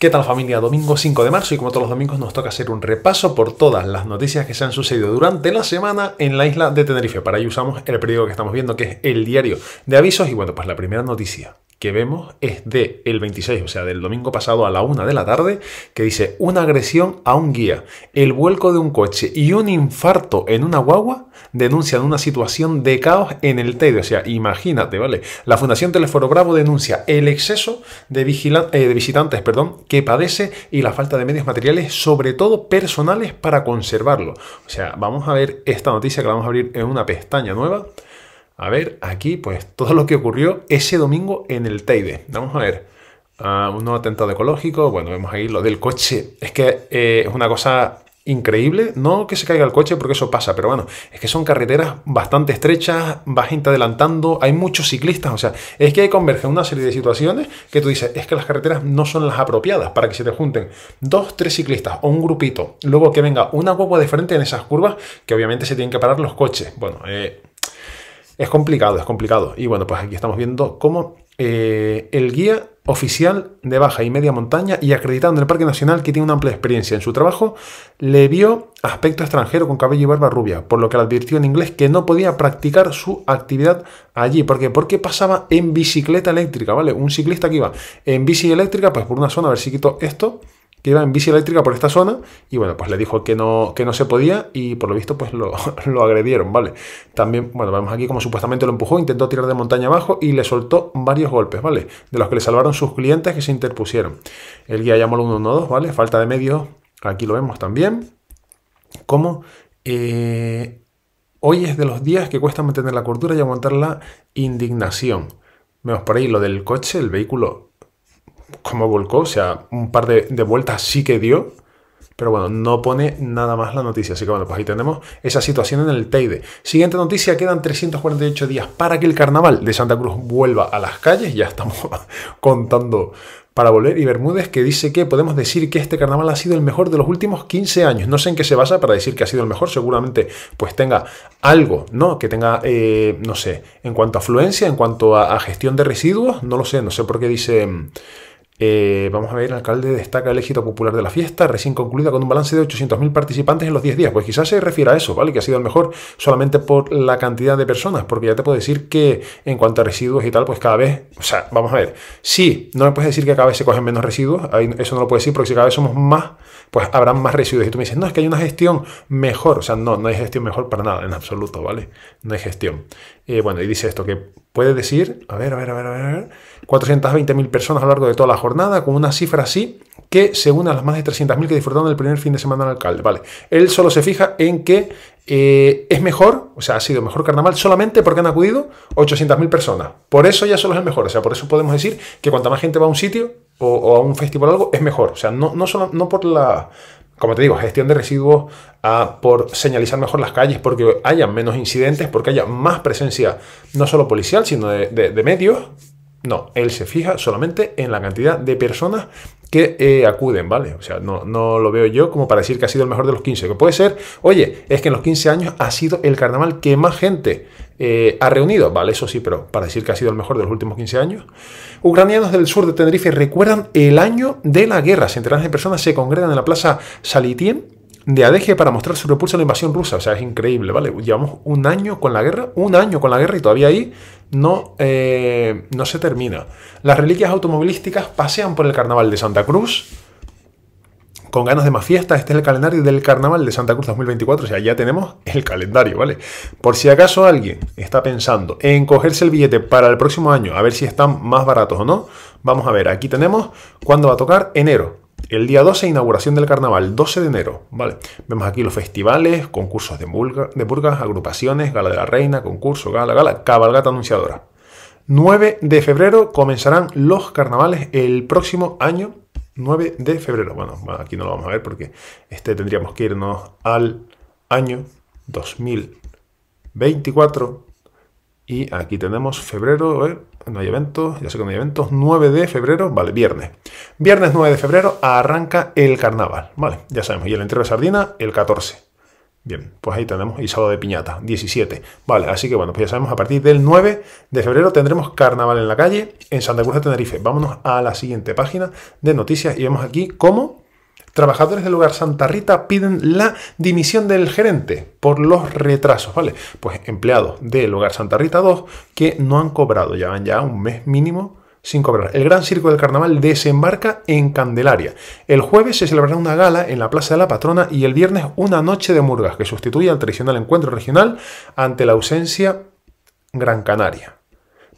¿Qué tal familia? Domingo 5 de marzo y como todos los domingos nos toca hacer un repaso por todas las noticias que se han sucedido durante la semana en la isla de Tenerife. Para ello usamos el periódico que estamos viendo que es el diario de avisos y bueno, pues la primera noticia que vemos es de el 26, o sea, del domingo pasado a la una de la tarde, que dice una agresión a un guía, el vuelco de un coche y un infarto en una guagua denuncian una situación de caos en el Teide. O sea, imagínate, ¿vale? La Fundación Teleforo Bravo denuncia el exceso de, eh, visitantes que padece y la falta de medios materiales, sobre todo personales, para conservarlo. O sea, vamos a ver esta noticia que la vamos a abrir en una pestaña nueva. A ver, aquí pues todo lo que ocurrió ese domingo en el Teide. Vamos a ver, ah, Un nuevo atentado ecológico. bueno, vemos ahí lo del coche. Es que eh, es una cosa increíble, no que se caiga el coche porque eso pasa, pero bueno, es que son carreteras bastante estrechas, Vas gente adelantando, hay muchos ciclistas, o sea, es que hay convergen una serie de situaciones que tú dices, es que las carreteras no son las apropiadas para que se te junten dos, tres ciclistas o un grupito, luego que venga una guagua de frente en esas curvas que obviamente se tienen que parar los coches. Bueno, eh es complicado, es complicado. Y bueno, pues aquí estamos viendo cómo eh, el guía oficial de baja y media montaña y acreditado en el Parque Nacional que tiene una amplia experiencia en su trabajo, le vio aspecto extranjero con cabello y barba rubia, por lo que le advirtió en inglés que no podía practicar su actividad allí. ¿Por qué? Porque pasaba en bicicleta eléctrica, ¿vale? Un ciclista que iba en bici eléctrica, pues por una zona, a ver si quito esto que iba en bici eléctrica por esta zona y bueno, pues le dijo que no, que no se podía y por lo visto pues lo, agredieron, ¿vale? También, bueno, vemos aquí como supuestamente lo empujó, intentó tirar de montaña abajo y le soltó varios golpes, ¿vale? De los que le salvaron sus clientes que se interpusieron. El guía llamó al 112, ¿vale? Falta de medios, aquí lo vemos también. Como... Eh, hoy es de los días que cuesta mantener la cordura y aguantar la indignación. Vemos por ahí lo del coche, el vehículo como volcó, o sea, un par de, vueltas sí que dio, pero bueno, no pone nada más la noticia. Así que bueno, pues ahí tenemos esa situación en el Teide. Siguiente noticia, quedan 348 días para que el carnaval de Santa Cruz vuelva a las calles. Ya estamos contando para volver. Y Bermúdez que dice que podemos decir que este carnaval ha sido el mejor de los últimos 15 años. No sé en qué se basa para decir que ha sido el mejor. Seguramente pues tenga algo, ¿no? Que tenga, eh, no sé, en cuanto a afluencia, en cuanto a gestión de residuos. No lo sé, no sé por qué dice... Mm, eh, vamos a ver, el alcalde destaca el éxito popular de la fiesta, recién concluida con un balance de 800.000 participantes en los 10 días. Pues quizás se refiera a eso, ¿vale? Que ha sido el mejor solamente por la cantidad de personas, porque ya te puedo decir que en cuanto a residuos y tal, pues cada vez, o sea, vamos a ver, sí, no me puedes decir que cada vez se cogen menos residuos, eso no lo puedes decir, porque si cada vez somos más, pues habrán más residuos. Y tú me dices, no, es que hay una gestión mejor, o sea, no, no hay gestión mejor para nada, en absoluto, ¿vale? No hay gestión bueno, y dice esto, que puede decir, a ver, a ver, a ver, a ver, 420.000 personas a lo largo de toda la jornada, con una cifra así, que se une a las más de 300.000 que disfrutaron el primer fin de semana al alcalde. Vale, él solo se fija en que eh, es mejor, o sea, ha sido mejor carnaval solamente porque han acudido 800.000 personas. Por eso ya solo es el mejor, o sea, por eso podemos decir que cuanta más gente va a un sitio o, a un festival o algo, es mejor. O sea, no, no, solo, no por la como te digo, gestión de residuos, ah, por señalizar mejor las calles, porque haya menos incidentes, porque haya más presencia, no solo policial, sino de, de medios. No, él se fija solamente en la cantidad de personas que eh, acuden, ¿vale? O sea, no, no lo veo yo como para decir que ha sido el mejor de los 15. Que puede ser, oye, es que en los 15 años ha sido el carnaval que más gente eh, ha reunido, vale, eso sí, pero para decir que ha sido el mejor de los últimos 15 años. Ucranianos del sur de Tenerife recuerdan el año de la guerra. Centenares de personas se congregan en la plaza Salitien de Adeje para mostrar su repulso a la invasión rusa. O sea, es increíble, ¿vale? Llevamos un año con la guerra, un año con la guerra y todavía ahí no, eh, no se termina. Las reliquias automovilísticas pasean por el Carnaval de Santa Cruz. Con ganas de más fiestas, este es el calendario del Carnaval de Santa Cruz 2024, o sea, ya tenemos el calendario, ¿vale? Por si acaso alguien está pensando en cogerse el billete para el próximo año, a ver si están más baratos o no, vamos a ver, aquí tenemos cuándo va a tocar enero, el día 12, inauguración del carnaval, 12 de enero. Vale, vemos aquí los festivales, concursos de, burgas, agrupaciones, gala de la reina, concurso, gala, gala, cabalgata anunciadora. 9 de febrero comenzarán los carnavales el próximo año, 9 de febrero. Bueno, aquí no lo vamos a ver porque este tendríamos que irnos al año 2024. Y aquí tenemos febrero, eh, no hay eventos, ya sé que no hay eventos, 9 de febrero, vale, viernes. Viernes 9 de febrero arranca el carnaval, vale, ya sabemos, y el entero de sardina el 14. Bien, pues ahí tenemos, y sábado de piñata, 17. Vale, así que bueno, pues ya sabemos, a partir del 9 de febrero tendremos carnaval en la calle en Santa Cruz de Tenerife. Vámonos a la siguiente página de noticias y vemos aquí cómo Trabajadores del lugar Santa Rita piden la dimisión del gerente por los retrasos, ¿vale? Pues empleados del lugar Santa Rita 2 que no han cobrado, llevan ya un mes mínimo sin cobrar. El gran circo del carnaval desembarca en Candelaria. El jueves se celebrará una gala en la Plaza de la Patrona y el viernes una noche de murgas que sustituye al tradicional encuentro regional ante la ausencia Gran Canaria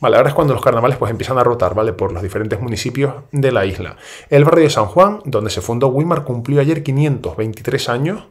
ahora es cuando los carnavales pues empiezan a rotar, ¿vale? Por los diferentes municipios de la isla. El barrio de San Juan, donde se fundó Wimar, cumplió ayer 523 años.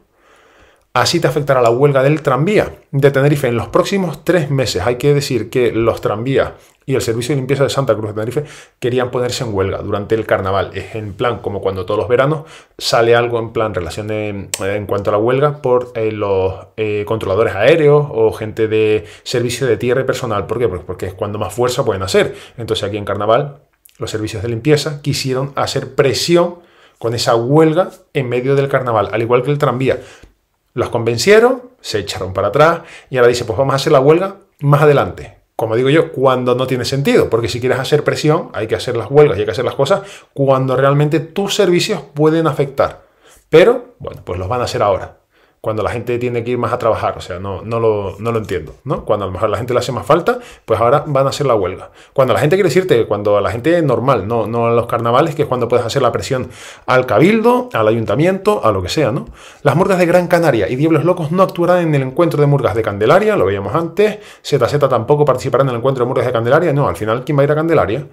Así te afectará la huelga del tranvía de Tenerife en los próximos tres meses. Hay que decir que los tranvías y el Servicio de Limpieza de Santa Cruz de Tenerife querían ponerse en huelga durante el carnaval. Es en plan, como cuando todos los veranos sale algo en plan relación eh, en cuanto a la huelga por eh, los eh, controladores aéreos o gente de servicio de tierra y personal. ¿Por qué? Pues porque es cuando más fuerza pueden hacer. Entonces aquí en carnaval los servicios de limpieza quisieron hacer presión con esa huelga en medio del carnaval, al igual que el tranvía. Los convencieron, se echaron para atrás y ahora dice, pues vamos a hacer la huelga más adelante, como digo yo, cuando no tiene sentido, porque si quieres hacer presión, hay que hacer las huelgas y hay que hacer las cosas cuando realmente tus servicios pueden afectar. Pero, bueno, pues los van a hacer ahora cuando la gente tiene que ir más a trabajar, o sea, no, no, lo, no lo entiendo, ¿no? Cuando a lo mejor la gente le hace más falta, pues ahora van a hacer la huelga. Cuando la gente quiere decirte, cuando la gente normal, no, no a los carnavales, que es cuando puedes hacer la presión al cabildo, al ayuntamiento, a lo que sea, ¿no? Las murgas de Gran Canaria y Diablos Locos no actuarán en el encuentro de murgas de Candelaria, lo veíamos antes, ZZ tampoco participarán en el encuentro de murgas de Candelaria, no, al final, ¿quién va a ir a Candelaria?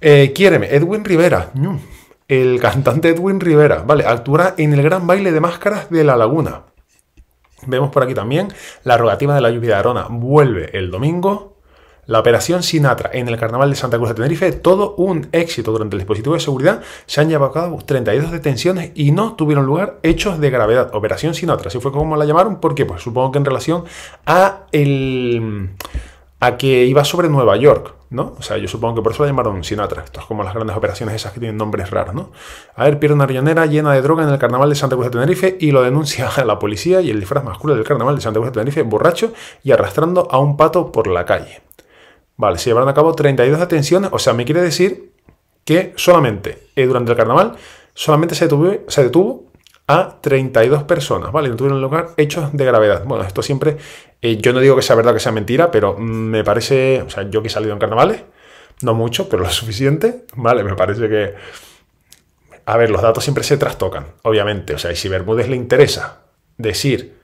Eh, quiéreme, Edwin Rivera, el cantante Edwin Rivera, ¿vale? actuará en el gran baile de máscaras de La Laguna. Vemos por aquí también la rogativa de la lluvia de Arona. Vuelve el domingo. La operación Sinatra en el Carnaval de Santa Cruz de Tenerife, todo un éxito durante el dispositivo de seguridad. Se han llevado a cabo 32 detenciones y no tuvieron lugar hechos de gravedad. Operación Sinatra, así fue como la llamaron, porque pues supongo que en relación a a que iba sobre Nueva York, ¿no? O sea, yo supongo que por eso la llamaron Sinatra. Esto es como las grandes operaciones esas que tienen nombres raros, ¿no? A ver, pierde una rionera llena de droga en el carnaval de Santa Cruz de Tenerife y lo denuncia a la policía y el disfraz masculino del carnaval de Santa Cruz de Tenerife borracho y arrastrando a un pato por la calle. Vale, se llevaron a cabo 32 detenciones, o sea, me quiere decir que solamente eh, durante el carnaval solamente se se detuvo a 32 personas, ¿vale? No tuvieron lugar hechos de gravedad. Bueno, esto siempre, eh, yo no digo que sea verdad o que sea mentira, pero me parece, o sea, yo que he salido en carnavales, no mucho, pero lo suficiente, ¿vale? Me parece que... A ver, los datos siempre se trastocan, obviamente. O sea, y si Bermúdez le interesa decir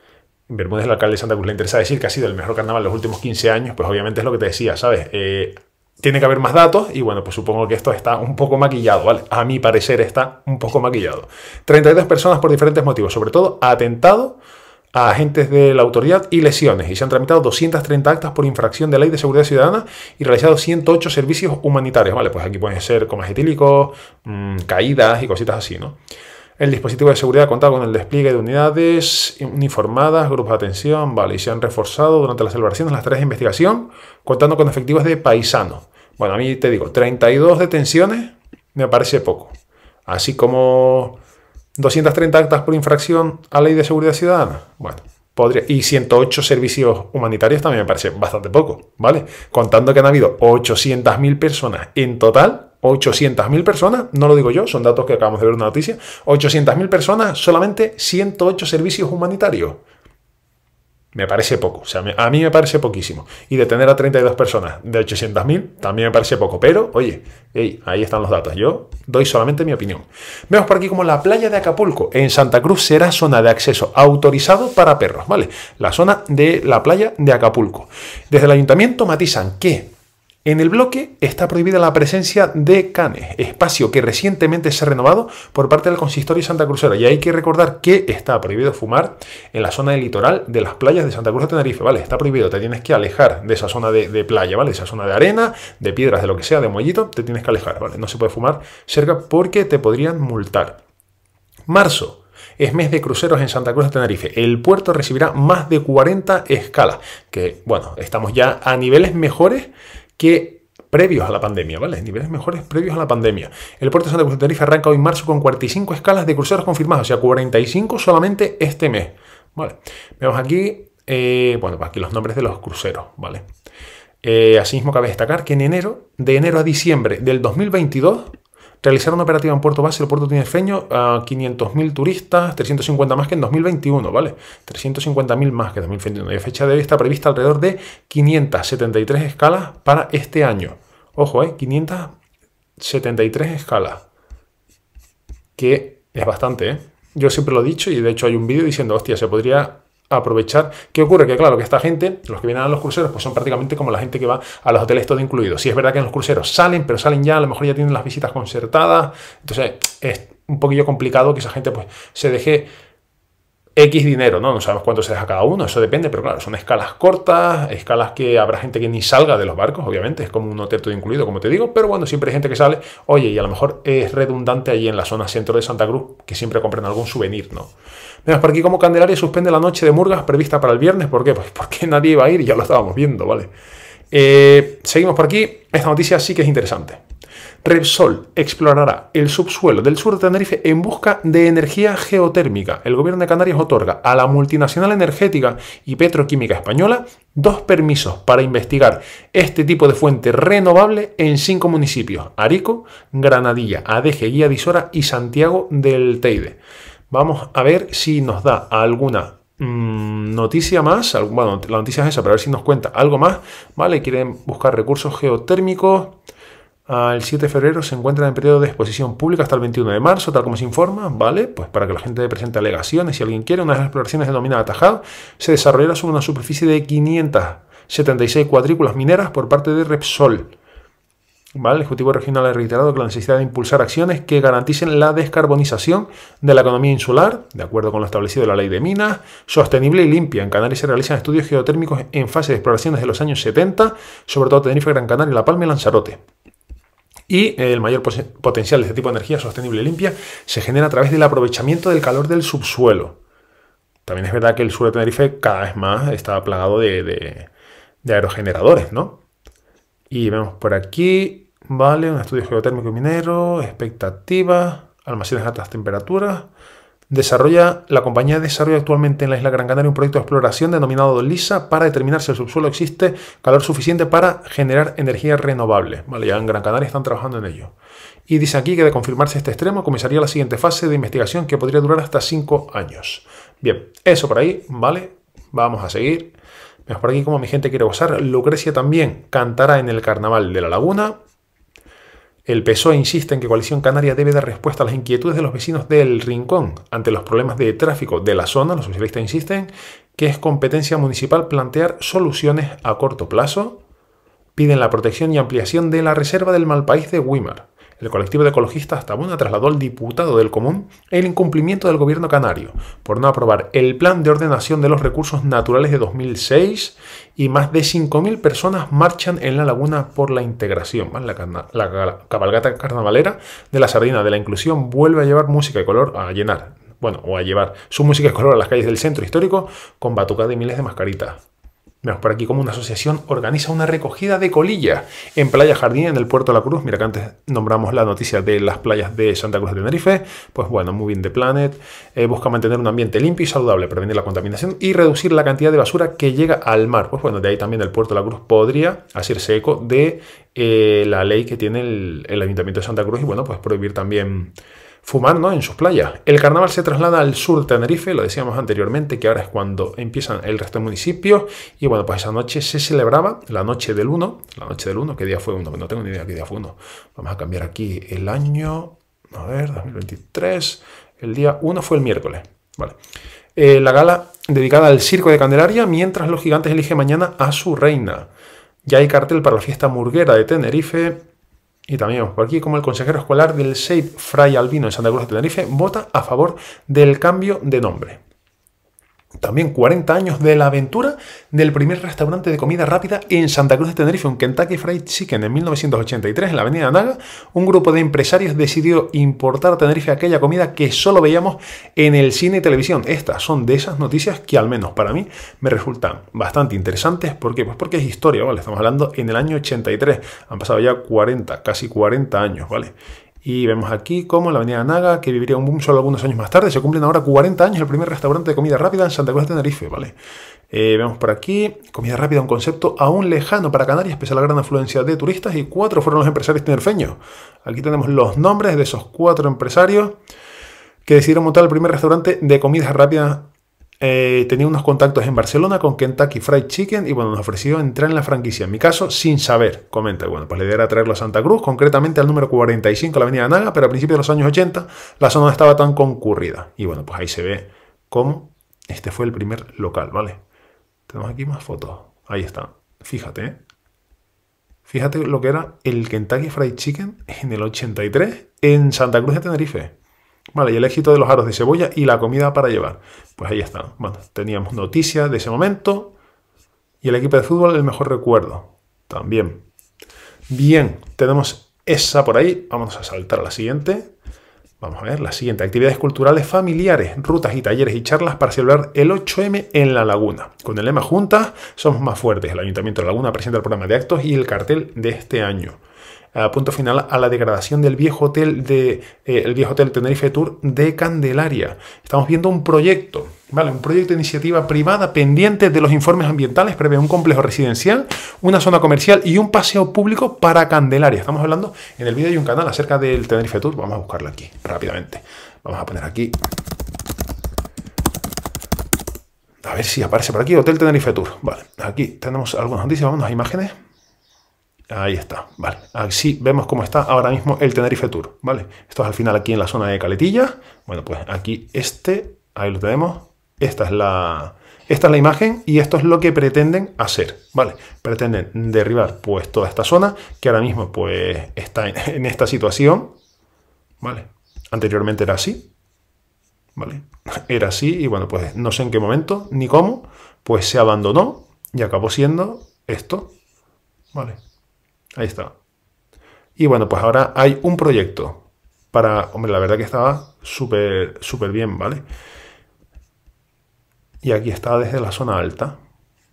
Bermúdez, el alcalde de Santa Cruz, le interesa decir que ha sido el mejor carnaval de los últimos 15 años, pues obviamente es lo que te decía, ¿sabes? Eh, tiene que haber más datos y bueno, pues supongo que esto está un poco maquillado, ¿vale? A mi parecer está un poco maquillado. 32 personas por diferentes motivos, sobre todo atentado a agentes de la autoridad y lesiones. Y se han tramitado 230 actas por infracción de ley de seguridad ciudadana y realizado 108 servicios humanitarios. Vale, pues aquí pueden ser comas etílicos, mm, caídas y cositas así, ¿no? El dispositivo de seguridad contaba con el despliegue de unidades uniformadas, grupos de atención, vale, y se han reforzado durante las celebraciones las tareas de investigación, contando con efectivos de paisano. Bueno, a mí te digo, 32 detenciones me parece poco. Así como 230 actas por infracción a ley de seguridad ciudadana. Bueno, podría, y 108 servicios humanitarios también me parece bastante poco, ¿vale? Contando que han habido 800.000 personas en total 800.000 personas, no lo digo yo, son datos que acabamos de ver en una noticia, 800.000 personas, solamente 108 servicios humanitarios. Me parece poco, o sea, a mí me parece poquísimo. Y detener a 32 personas de 800.000 también me parece poco, pero oye, ahí están los datos, yo doy solamente mi opinión. Vemos por aquí como la playa de Acapulco en Santa Cruz será zona de acceso autorizado para perros, ¿vale? La zona de la playa de Acapulco. Desde el ayuntamiento matizan que en el bloque está prohibida la presencia de canes, espacio que recientemente se ha renovado por parte del Consistorio Santa Cruzera. Y hay que recordar que está prohibido fumar en la zona del litoral de las playas de Santa Cruz de Tenerife, ¿vale? Está prohibido, te tienes que alejar de esa zona de, playa, ¿vale? Esa zona de arena, de piedras, de lo que sea, de muellito, te tienes que alejar, ¿vale? No se puede fumar cerca porque te podrían multar. Marzo es mes de cruceros en Santa Cruz de Tenerife. El puerto recibirá más de 40 escalas, que bueno, estamos ya a niveles mejores que previos a la pandemia, ¿vale? Niveles mejores previos a la pandemia. El puerto de Santa Cruz de Tenerife arranca hoy en marzo con 45 escalas de cruceros confirmadas, o sea, 45 solamente este mes, ¿vale? Vemos aquí, eh, bueno, aquí los nombres de los cruceros, ¿vale? Eh, asimismo, cabe destacar que en enero, de enero a diciembre del 2022, Realizar una operativa en Puerto Base, el puerto tinefeño, a 500.000 turistas, 350 más que en 2021, ¿vale? 350.000 más que en 2021. Y fecha de hoy está prevista alrededor de 573 escalas para este año. Ojo, ¿eh? 573 escalas. Que es bastante, ¿eh? Yo siempre lo he dicho y de hecho hay un vídeo diciendo, hostia, se podría aprovechar. ¿Qué ocurre? Que claro, que esta gente, los que vienen a los cruceros, pues son prácticamente como la gente que va a los hoteles todo incluido. Sí, es verdad que en los cruceros salen, pero salen ya, a lo mejor ya tienen las visitas concertadas. Entonces, es un poquillo complicado que esa gente pues se deje X dinero, ¿no? No sabemos cuánto se deja cada uno, eso depende, pero claro, son escalas cortas, escalas que habrá gente que ni salga de los barcos, obviamente, es como un hotel todo incluido, como te digo, pero bueno, siempre hay gente que sale, oye, y a lo mejor es redundante allí en la zona centro de Santa Cruz, que siempre compren algún souvenir, ¿no? Menos por aquí como Candelaria suspende la noche de murgas prevista para el viernes, ¿por qué? Pues porque nadie iba a ir, ya lo estábamos viendo, ¿vale? Eh, seguimos por aquí, esta noticia sí que es interesante. Repsol explorará el subsuelo del sur de Tenerife en busca de energía geotérmica. El gobierno de Canarias otorga a la multinacional energética y petroquímica española dos permisos para investigar este tipo de fuente renovable en cinco municipios: Arico, Granadilla, Adeje, Guía Disora y Santiago del Teide. Vamos a ver si nos da alguna mm, noticia más. Bueno, la noticia es esa, pero a ver si nos cuenta algo más. ¿Vale? Quieren buscar recursos geotérmicos el 7 de febrero se encuentra en periodo de exposición pública hasta el 21 de marzo, tal como se informa, ¿vale? Pues para que la gente presente alegaciones, si alguien quiere, una de las exploraciones denominada atajado, se desarrollará sobre una superficie de 576 cuadrículas mineras por parte de Repsol. ¿Vale? El Ejecutivo Regional ha reiterado que la necesidad de impulsar acciones que garanticen la descarbonización de la economía insular, de acuerdo con lo establecido en la ley de minas, sostenible y limpia. En Canarias se realizan estudios geotérmicos en fase de exploración desde los años 70, sobre todo Tenerife, Gran Canaria, La Palma y Lanzarote. Y el mayor potencial de este tipo de energía sostenible y limpia se genera a través del aprovechamiento del calor del subsuelo. También es verdad que el suelo de Tenerife cada vez más está plagado de, aerogeneradores, ¿no? Y vemos por aquí, vale, un estudio geotérmico y minero, expectativas, almacenes a altas temperaturas, Desarrolla, la compañía desarrolla actualmente en la isla Gran Canaria un proyecto de exploración denominado LISA para determinar si el subsuelo existe calor suficiente para generar energía renovable. Vale, ya en Gran Canaria están trabajando en ello. Y dice aquí que de confirmarse este extremo comenzaría la siguiente fase de investigación que podría durar hasta 5 años. Bien, eso por ahí, ¿vale? Vamos a seguir. Vemos por aquí como mi gente quiere gozar. Lucrecia también cantará en el carnaval de la laguna. El PSOE insiste en que Coalición Canaria debe dar respuesta a las inquietudes de los vecinos del Rincón ante los problemas de tráfico de la zona. Los socialistas insisten que es competencia municipal plantear soluciones a corto plazo. Piden la protección y ampliación de la reserva del Malpaís de Wimar. El colectivo de ecologistas Tabuna trasladó al diputado del Común el incumplimiento del gobierno canario por no aprobar el plan de ordenación de los recursos naturales de 2006 y más de 5.000 personas marchan en la laguna por la integración. La, la cabalgata carnavalera de la sardina de la inclusión vuelve a llevar música y color a llenar bueno, o a llevar su música de color a las calles del centro histórico con batucada y miles de mascaritas. Veamos por aquí como una asociación organiza una recogida de colilla en Playa Jardín, en el puerto de la Cruz. Mira que antes nombramos la noticia de las playas de Santa Cruz de Tenerife. Pues bueno, Moving the Planet eh, busca mantener un ambiente limpio y saludable, prevenir la contaminación y reducir la cantidad de basura que llega al mar. Pues bueno, de ahí también el puerto de la Cruz podría hacerse eco de eh, la ley que tiene el, el Ayuntamiento de Santa Cruz y bueno, pues prohibir también fumando en sus playas. El carnaval se traslada al sur de Tenerife, lo decíamos anteriormente, que ahora es cuando empiezan el resto de municipios. Y bueno, pues esa noche se celebraba, la noche del 1, la noche del 1, ¿qué día fue uno pues No tengo ni idea qué día fue 1. Vamos a cambiar aquí el año, a ver, 2023, el día 1 fue el miércoles, vale. Eh, la gala dedicada al circo de Candelaria, mientras los gigantes eligen mañana a su reina. Ya hay cartel para la fiesta murguera de Tenerife, y también por aquí como el consejero escolar del Safe Fray Albino en Santa Cruz de Tenerife vota a favor del cambio de nombre. También 40 años de la aventura del primer restaurante de comida rápida en Santa Cruz de Tenerife, un Kentucky Fried Chicken en 1983 en la avenida Naga. Un grupo de empresarios decidió importar a Tenerife aquella comida que solo veíamos en el cine y televisión. Estas son de esas noticias que al menos para mí me resultan bastante interesantes. ¿Por qué? Pues porque es historia, ¿vale? Estamos hablando en el año 83. Han pasado ya 40, casi 40 años, ¿vale? Y vemos aquí cómo la avenida Naga, que viviría un boom solo algunos años más tarde, se cumplen ahora 40 años el primer restaurante de comida rápida en Santa Cruz de Tenerife, ¿vale? Eh, vemos por aquí, comida rápida, un concepto aún lejano para Canarias, pese a la gran afluencia de turistas, y cuatro fueron los empresarios tenerfeños. Aquí tenemos los nombres de esos cuatro empresarios que decidieron montar el primer restaurante de comida rápida... Eh, tenía unos contactos en Barcelona con Kentucky Fried Chicken y bueno, nos ofreció entrar en la franquicia. En mi caso, sin saber, comenta. Bueno, pues la idea era traerlo a Santa Cruz, concretamente al número 45, la avenida Naga, pero a principios de los años 80 la zona no estaba tan concurrida. Y bueno, pues ahí se ve cómo este fue el primer local, ¿vale? Tenemos aquí más fotos. Ahí está. Fíjate, ¿eh? Fíjate lo que era el Kentucky Fried Chicken en el 83 en Santa Cruz de Tenerife. Vale, y el éxito de los aros de cebolla y la comida para llevar. Pues ahí está. Bueno, teníamos noticias de ese momento. Y el equipo de fútbol, el mejor recuerdo. También. Bien, tenemos esa por ahí. Vamos a saltar a la siguiente. Vamos a ver, la siguiente. Actividades culturales familiares, rutas y talleres y charlas para celebrar el 8M en La Laguna. Con el lema Juntas somos más fuertes. El Ayuntamiento de La Laguna presenta el programa de actos y el cartel de este año punto final a la degradación del viejo hotel de eh, el viejo hotel Tenerife Tour de Candelaria. Estamos viendo un proyecto, ¿vale? Un proyecto de iniciativa privada pendiente de los informes ambientales, prevé un complejo residencial, una zona comercial y un paseo público para Candelaria. Estamos hablando en el vídeo de un canal acerca del Tenerife Tour, vamos a buscarlo aquí rápidamente. Vamos a poner aquí a ver si aparece por aquí, Hotel Tenerife Tour. Vale, aquí tenemos algunas noticias, vamos a imágenes. Ahí está, vale. Así vemos cómo está ahora mismo el Tenerife Tour, ¿vale? Esto es al final aquí en la zona de Caletilla. Bueno, pues aquí este, ahí lo tenemos. Esta es la, esta es la imagen y esto es lo que pretenden hacer, ¿vale? Pretenden derribar pues toda esta zona que ahora mismo pues está en, en esta situación, ¿vale? Anteriormente era así, ¿vale? Era así y bueno, pues no sé en qué momento ni cómo, pues se abandonó y acabó siendo esto, ¿vale? Ahí está. Y bueno, pues ahora hay un proyecto para... Hombre, la verdad que estaba súper, súper bien, ¿vale? Y aquí está desde la zona alta,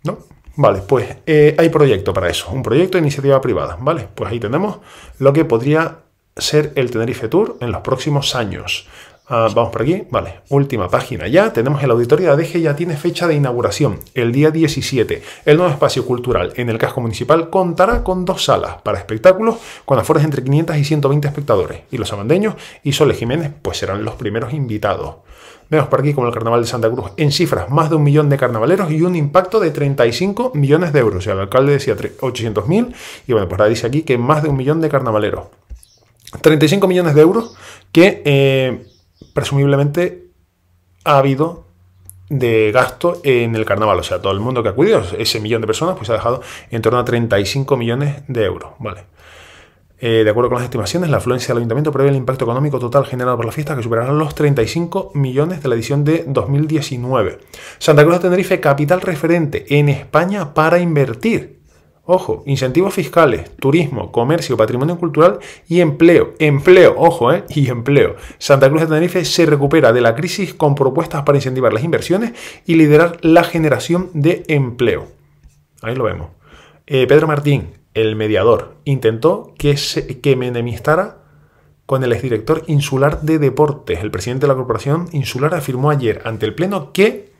¿no? Vale, pues eh, hay proyecto para eso, un proyecto de iniciativa privada, ¿vale? Pues ahí tenemos lo que podría ser el Tenerife Tour en los próximos años. Ah, vamos por aquí, vale, última página ya, tenemos el auditorio de ADG, ya tiene fecha de inauguración, el día 17. El nuevo espacio cultural en el casco municipal contará con dos salas para espectáculos con aforos entre 500 y 120 espectadores, y los amandeños y Soles Jiménez pues serán los primeros invitados. Vemos por aquí como el Carnaval de Santa Cruz en cifras, más de un millón de carnavaleros y un impacto de 35 millones de euros. O sea, el alcalde decía 800.000 y bueno, pues ahora dice aquí que más de un millón de carnavaleros. 35 millones de euros que... Eh, presumiblemente ha habido de gasto en el carnaval. O sea, todo el mundo que ha acudido, ese millón de personas, pues ha dejado en torno a 35 millones de euros. Vale. Eh, de acuerdo con las estimaciones, la afluencia del ayuntamiento prevé el impacto económico total generado por la fiesta que superará los 35 millones de la edición de 2019. Santa Cruz de Tenerife, capital referente en España para invertir. Ojo, incentivos fiscales, turismo, comercio, patrimonio cultural y empleo. Empleo, ojo, ¿eh? Y empleo. Santa Cruz de Tenerife se recupera de la crisis con propuestas para incentivar las inversiones y liderar la generación de empleo. Ahí lo vemos. Eh, Pedro Martín, el mediador, intentó que, se, que me enemistara con el exdirector insular de deportes. El presidente de la Corporación Insular afirmó ayer ante el Pleno que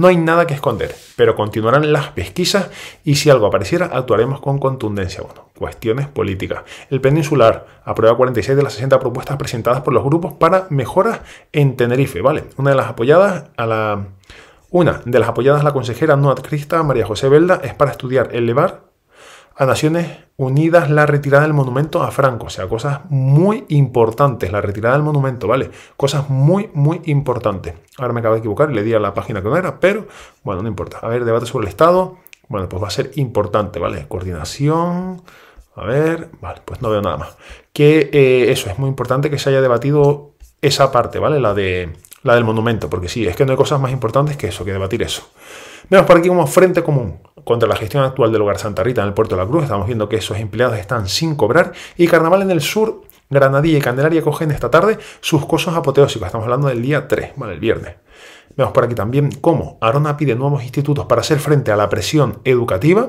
no hay nada que esconder, pero continuarán las pesquisas y si algo apareciera actuaremos con contundencia. Bueno, cuestiones políticas. El Peninsular aprueba 46 de las 60 propuestas presentadas por los grupos para mejoras en Tenerife, ¿vale? Una de las apoyadas a la... Una de las apoyadas la consejera no crista María José Velda es para estudiar elevar a Naciones Unidas la retirada del monumento a Franco. O sea, cosas muy importantes. La retirada del monumento, ¿vale? Cosas muy, muy importantes. Ahora me acabo de equivocar y le di a la página que no era, pero bueno, no importa. A ver, debate sobre el Estado. Bueno, pues va a ser importante, ¿vale? Coordinación. A ver, vale, pues no veo nada más. Que eh, eso, es muy importante que se haya debatido esa parte, ¿vale? La, de, la del monumento, porque sí, es que no hay cosas más importantes que eso, que debatir eso. Vemos por aquí como frente común contra la gestión actual del hogar Santa Rita en el puerto de la Cruz. Estamos viendo que esos empleados están sin cobrar y Carnaval en el sur Granadilla y Candelaria cogen esta tarde sus cosas apoteósicos. Estamos hablando del día 3, bueno, El viernes. Vemos por aquí también cómo Arona pide nuevos institutos para hacer frente a la presión educativa.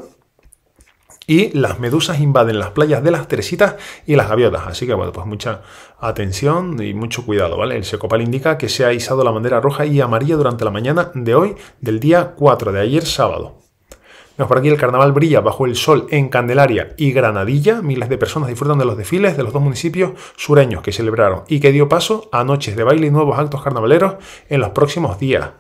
Y las medusas invaden las playas de las Teresitas y las gaviotas. Así que, bueno, pues mucha atención y mucho cuidado, ¿vale? El Secopal indica que se ha izado la bandera roja y amarilla durante la mañana de hoy, del día 4 de ayer, sábado. Vemos por aquí el carnaval brilla bajo el sol en Candelaria y Granadilla. Miles de personas disfrutan de los desfiles de los dos municipios sureños que celebraron y que dio paso a noches de baile y nuevos actos carnavaleros en los próximos días.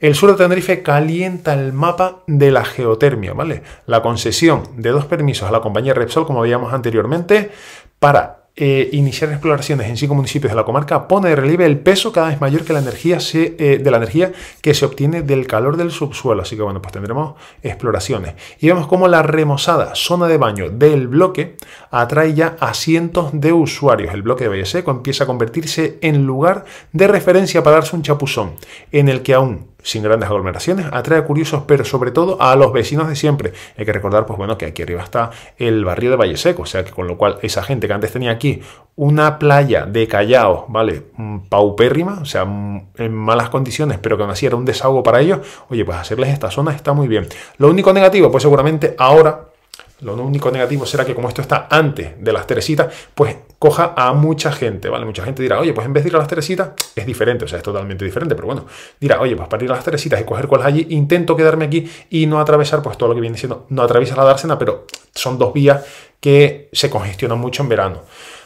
El sur de Tenerife calienta el mapa de la geotermia, ¿vale? La concesión de dos permisos a la compañía Repsol, como veíamos anteriormente, para eh, iniciar exploraciones en cinco municipios de la comarca pone de relieve el peso cada vez mayor que la energía eh, de la energía que se obtiene del calor del subsuelo. Así que bueno, pues tendremos exploraciones. Y vemos cómo la remozada zona de baño del bloque atrae ya a cientos de usuarios. El bloque de Valle Seco empieza a convertirse en lugar de referencia para darse un chapuzón, en el que aún sin grandes aglomeraciones, atrae a curiosos, pero sobre todo a los vecinos de siempre. Hay que recordar, pues bueno, que aquí arriba está el barrio de Valle Seco, o sea que con lo cual esa gente que antes tenía aquí una playa de Callao, ¿vale? Mm, paupérrima, o sea, mm, en malas condiciones, pero que aún así era un desahogo para ellos, oye, pues hacerles esta zona está muy bien. Lo único negativo, pues seguramente ahora lo único negativo será que como esto está antes de las Teresitas, pues coja a mucha gente, ¿vale? Mucha gente dirá, oye, pues en vez de ir a las Teresitas, es diferente, o sea, es totalmente diferente, pero bueno, dirá, oye, pues para ir a las Teresitas y coger cuáles allí, intento quedarme aquí y no atravesar, pues todo lo que viene diciendo, no atraviesa la dársena, pero son dos vías que se congestionan mucho en verano.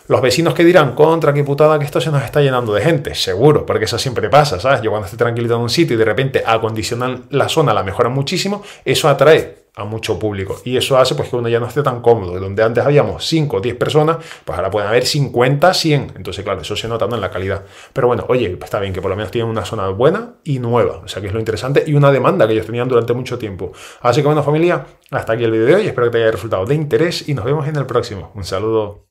Los vecinos que dirán, contra qué putada que esto se nos está llenando de gente, seguro, porque eso siempre pasa, ¿sabes? Yo cuando estoy tranquilito en un sitio y de repente acondicionan la zona, la mejoran muchísimo, eso atrae a mucho público. Y eso hace pues, que uno ya no esté tan cómodo. Donde antes habíamos 5 o 10 personas, pues ahora pueden haber 50, 100. Entonces, claro, eso se nota en la calidad. Pero bueno, oye, está bien que por lo menos tienen una zona buena y nueva. O sea, que es lo interesante. Y una demanda que ellos tenían durante mucho tiempo. Así que bueno, familia, hasta aquí el vídeo de hoy. Espero que te haya resultado de interés y nos vemos en el próximo. Un saludo.